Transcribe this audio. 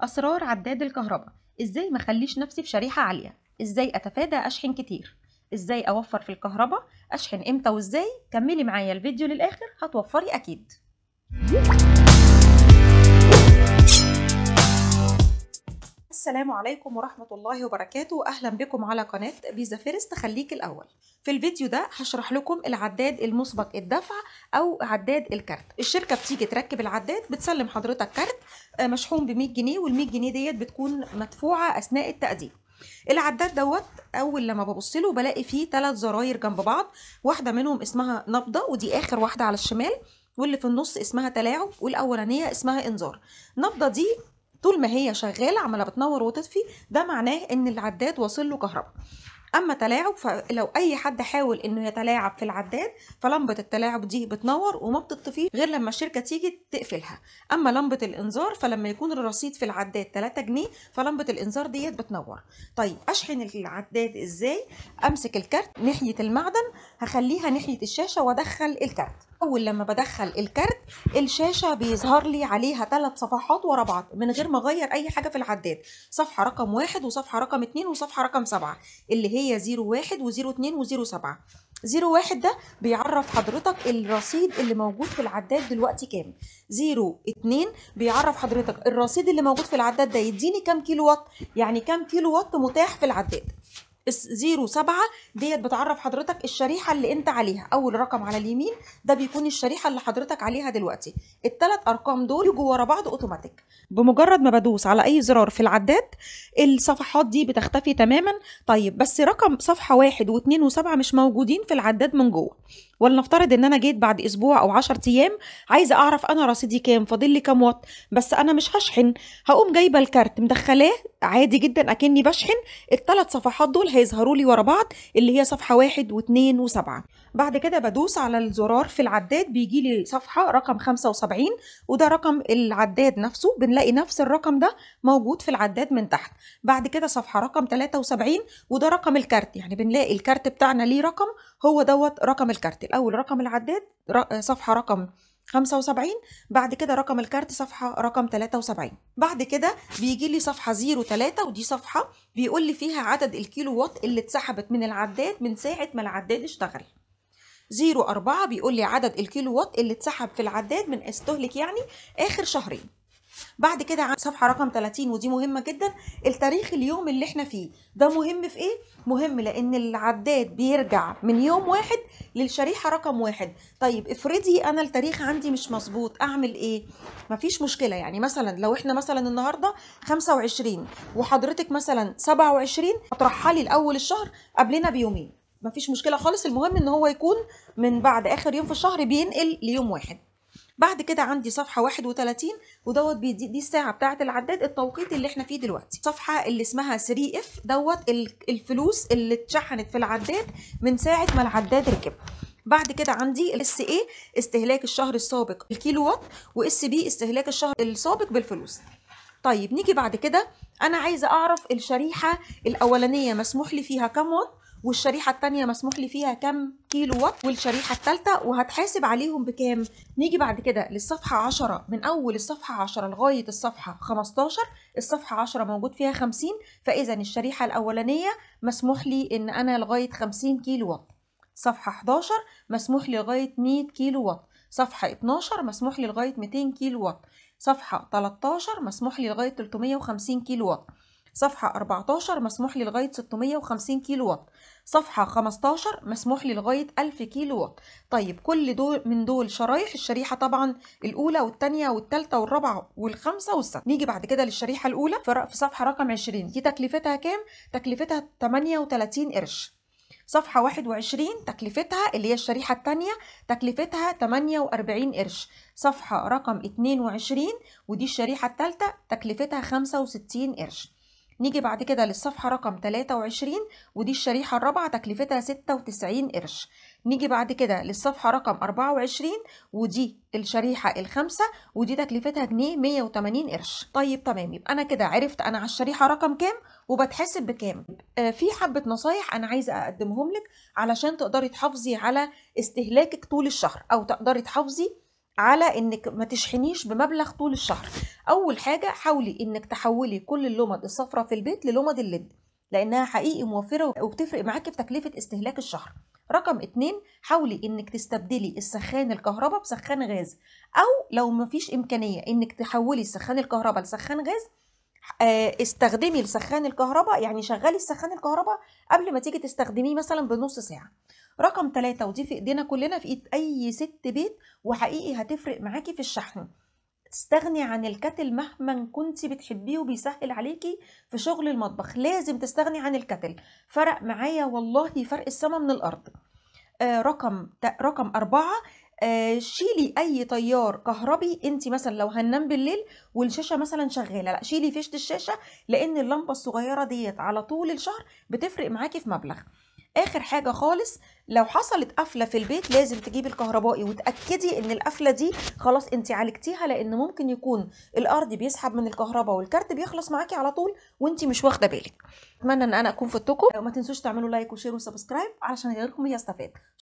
أسرار عداد الكهرباء إزاي ما أخليش نفسي في شريحة عالية إزاي أتفادى أشحن كتير إزاي أوفر في الكهرباء أشحن إمتى وإزاي كملي معايا الفيديو للآخر هتوفري أكيد السلام عليكم ورحمة الله وبركاته أهلا بكم على قناة بيزا فيرست خليك الأول في الفيديو ده هشرح لكم العداد المسبق الدفع أو عداد الكارت الشركة بتيجي تركب العداد بتسلم حضرتك كارت آه، مشحون ب 100 جنيه وال 100 جنيه ديت بتكون مدفوعة أثناء التقديم العداد دوت اول لما ببص له بلاقي فيه ثلاث زراير جنب بعض واحده منهم اسمها نبضه ودي اخر واحده على الشمال واللي في النص اسمها تلاعب والاولانيه اسمها انذار نبضه دي طول ما هي شغاله عماله بتنور وتطفي ده معناه ان العداد واصل له كهرباء اما تلاعب فلو اي حد حاول انه يتلاعب في العداد فلمبه التلاعب دي بتنور وما بتطفي غير لما الشركه تيجي تقفلها اما لمبه الانذار فلما يكون الرصيد في العداد 3 جنيه فلمبه الانذار ديت بتنور طيب اشحن العداد ازاي امسك الكارت ناحيه المعدن هخليها ناحيه الشاشه وادخل الكارت اول لما بدخل الكارت الشاشه بيظهر لي عليها ثلاث صفحات ورا بعض من غير ما اغير اي حاجه في العداد صفحه رقم واحد وصفحه رقم اتنين وصفحه رقم سبعه اللي هي زيرو واحد وزيرو اتنين وزيرو سبعه زيرو واحد ده بيعرف حضرتك الرصيد اللي موجود في العداد دلوقتي كام زيرو اتنين بيعرف حضرتك الرصيد اللي موجود في العداد ده يديني كام كيلو وات يعني كام كيلو وات متاح في العداد 07 ديت بتعرف حضرتك الشريحه اللي انت عليها اول رقم على اليمين ده بيكون الشريحه اللي حضرتك عليها دلوقتي الثلاث ارقام دول يجوا ورا بعض اوتوماتيك بمجرد ما بدوس على اي زرار في العداد الصفحات دي بتختفي تماما طيب بس رقم صفحه واحد واثنين وسبعه مش موجودين في العداد من جوه ولنفترض ان انا جيت بعد اسبوع او 10 ايام عايزه اعرف انا رصيدي كام فاضل لي كام وات بس انا مش هشحن هقوم جايبه الكارت مدخلاه عادي جدا اكني بشحن الثلاث صفحات دول هيظهروا لي ورا بعض اللي هي صفحه واحد واثنين وسبعه بعد كده بدوس على الزرار في العداد بيجي لي صفحه رقم 75 وده رقم العداد نفسه بنلاقي نفس الرقم ده موجود في العداد من تحت بعد كده صفحه رقم 73 وده رقم الكارت يعني بنلاقي الكارت بتاعنا ليه رقم هو دوت رقم الكارت الاول رقم العداد صفحه رقم 75 بعد كده رقم الكارت صفحه رقم 73 بعد كده بيجي لي صفحه 0 3 ودي صفحه بيقول لي فيها عدد الكيلو وات اللي اتسحبت من العداد من ساعه ما العداد اشتغل 0 4 بيقول لي عدد الكيلو وات اللي اتسحب في العداد من استهلك يعني اخر شهرين بعد كده عن صفحه رقم 30 ودي مهمه جدا التاريخ اليوم اللي احنا فيه ده مهم في ايه مهم لان العداد بيرجع من يوم واحد للشريحه رقم واحد طيب افرضي انا التاريخ عندي مش مظبوط اعمل ايه مفيش مشكله يعني مثلا لو احنا مثلا النهارده 25 وحضرتك مثلا 27 هترحلي لاول الشهر قبلنا بيومين مفيش مشكله خالص المهم ان هو يكون من بعد اخر يوم في الشهر بينقل ليوم واحد بعد كده عندي صفحه 31 ودوت دي, دي الساعه بتاعه العداد التوقيت اللي احنا فيه دلوقتي صفحه اللي اسمها 3 اف دوت الفلوس اللي اتشحنت في العداد من ساعه ما العداد ركب بعد كده عندي الاس اي استهلاك الشهر السابق بالكيلو وات واس بي استهلاك الشهر السابق بالفلوس طيب نيجي بعد كده انا عايزه اعرف الشريحه الاولانيه مسموح لي فيها كام وات والشريحه التانية مسموح لي فيها كام كيلو وات والشريحه التالتة وهتحاسب عليهم بكام نيجي بعد كده للصفحه 10 من اول الصفحه 10 لغايه الصفحه 15 الصفحه 10 موجود فيها 50 فاذا الشريحه الاولانيه مسموح لي ان انا لغايه 50 كيلو وات صفحه 11 مسموح لي لغايه 100 كيلو وات صفحه 12 مسموح لي لغايه 200 كيلو وات صفحه 13 مسموح لي لغايه 350 كيلو وات صفحة 14 مسموح لي لغاية 650 كيلو وات صفحة 15 مسموح لي لغاية 1000 كيلو وات طيب كل دول من دول شرايح الشريحة طبعا الأولى والثانية والثالثة والرابعة والخامسة والسادسة نيجي بعد كده للشريحة الأولى في صفحة رقم 20 دي تكلفتها كام؟ تكلفتها 38 قرش صفحة 21 تكلفتها اللي هي الشريحة التانية تكلفتها 48 قرش صفحة رقم 22 ودي الشريحة التالتة تكلفتها 65 قرش نيجي بعد كده للصفحة رقم 23 ودي الشريحة الرابعة تكلفتها 96 قرش نيجي بعد كده للصفحة رقم 24 ودي الشريحة الخامسة ودي تكلفتها جنيه 180 قرش طيب تمام يبقى أنا كده عرفت أنا على الشريحة رقم كام وبتحسب بكام آه في حبة نصايح أنا عايزة أقدمهم لك علشان تقدري تحافظي على استهلاكك طول الشهر أو تقدري تحافظي على انك ما تشحنيش بمبلغ طول الشهر اول حاجه حاولي انك تحولي كل اللمض الصفراء في البيت للمض الليد لانها حقيقي موفره وبتفرق معاكي في تكلفه استهلاك الشهر رقم اتنين حاولي انك تستبدلي السخان الكهرباء بسخان غاز او لو مفيش امكانيه انك تحولي سخان الكهرباء لسخان غاز آه، استخدمي السخان الكهرباء يعني شغلي السخان الكهرباء قبل ما تيجي تستخدميه مثلا بنص ساعه رقم ثلاثة ودي في ايدينا كلنا في ايد اي ست بيت وحقيقي هتفرق معاكي في الشحن تستغني عن الكتل مهما كنتي بتحبيه وبيسهل عليكي في شغل المطبخ لازم تستغني عن الكتل فرق معايا والله فرق السما من الارض آه رقم رقم أربعة آه شيلي اي تيار كهربي انت مثلا لو هننام بالليل والشاشه مثلا شغاله لا شيلي فيشه الشاشه لان اللمبه الصغيره ديت على طول الشهر بتفرق معاكي في مبلغ اخر حاجه خالص لو حصلت قفله في البيت لازم تجيبي الكهربائي وتاكدي ان القفله دي خلاص انت عالجتيها لان ممكن يكون الارض بيسحب من الكهرباء والكارت بيخلص معاكي على طول وانت مش واخده بالك اتمنى ان انا اكون فدتكم وما تنسوش تعملوا لايك وشير وسبسكرايب علشان غيركم يستفاد